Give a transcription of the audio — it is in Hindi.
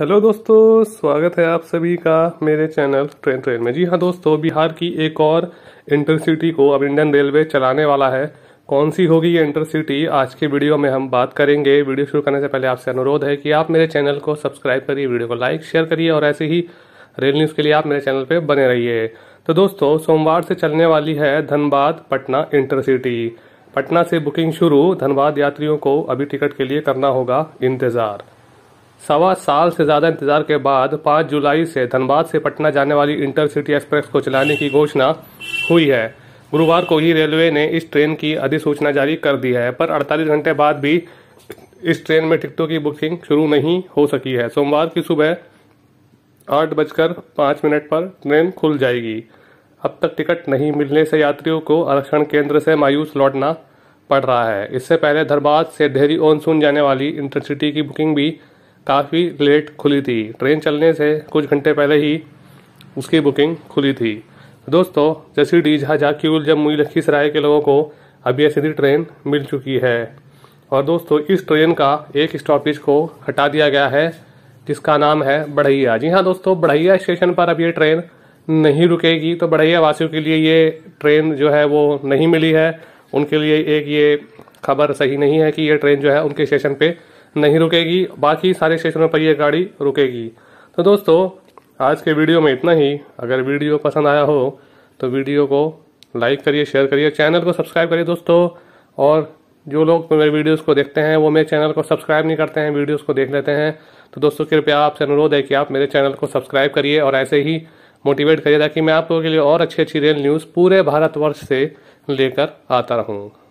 हेलो दोस्तों स्वागत है आप सभी का मेरे चैनल ट्रेन ट्रेन में जी हाँ दोस्तों बिहार की एक और इंटरसिटी को अब इंडियन रेलवे चलाने वाला है कौन सी होगी ये इंटरसिटी आज के वीडियो में हम बात करेंगे वीडियो शुरू करने से पहले आपसे अनुरोध है कि आप मेरे चैनल को सब्सक्राइब करिए वीडियो को लाइक शेयर करिए और ऐसे ही रेल न्यूज़ के लिए आप मेरे चैनल पर बने रहिए तो दोस्तों सोमवार से चलने वाली है धनबाद पटना इंटरसिटी पटना से बुकिंग शुरू धनबाद यात्रियों को अभी टिकट के लिए करना होगा इंतज़ार सवा साल से ज्यादा इंतजार के बाद 5 जुलाई से धनबाद से पटना जाने वाली इंटरसिटी एक्सप्रेस को चलाने की घोषणा हुई है गुरुवार को ही रेलवे ने इस ट्रेन की अधिसूचना जारी कर दी है पर 48 घंटे बाद भी इस ट्रेन में टिकटों की बुकिंग शुरू नहीं हो सकी है सोमवार की सुबह आठ बजकर पाँच मिनट पर ट्रेन खुल जाएगी अब तक टिकट नहीं मिलने से यात्रियों को आरक्षण केंद्र से मायूस लौटना पड़ रहा है इससे पहले धनबाद से डेहरी ओनसून जाने वाली इंटरसिटी की बुकिंग भी काफ़ी लेट खुली थी ट्रेन चलने से कुछ घंटे पहले ही उसकी बुकिंग खुली थी दोस्तों जैसी डी झाझा क्यूल जम्मू लखीसराय के लोगों को अभी यह सीधी ट्रेन मिल चुकी है और दोस्तों इस ट्रेन का एक स्टॉपेज को हटा दिया गया है जिसका नाम है बढ़ैया जी हाँ दोस्तों बढ़ैया स्टेशन पर अब ये ट्रेन नहीं रुकेगी तो बढ़ैया वासियों के लिए ये ट्रेन जो है वो नहीं मिली है उनके लिए एक ये खबर सही नहीं है कि ये ट्रेन जो है उनके स्टेशन पर नहीं रुकेगी बाकी सारे स्टेशनों पर यह गाड़ी रुकेगी तो दोस्तों आज के वीडियो में इतना ही अगर वीडियो पसंद आया हो तो वीडियो को लाइक करिए शेयर करिए चैनल को सब्सक्राइब करिए दोस्तों और जो लोग मेरे वीडियोस को देखते हैं वो मेरे चैनल को सब्सक्राइब नहीं करते हैं वीडियोस को देख लेते हैं तो दोस्तों कृपया आपसे अनुरोध है कि आप मेरे चैनल को सब्सक्राइब करिए और ऐसे ही मोटिवेट करिए ताकि मैं आप लोगों के लिए और अच्छी अच्छी रेल न्यूज़ पूरे भारतवर्ष से लेकर आता रहूँ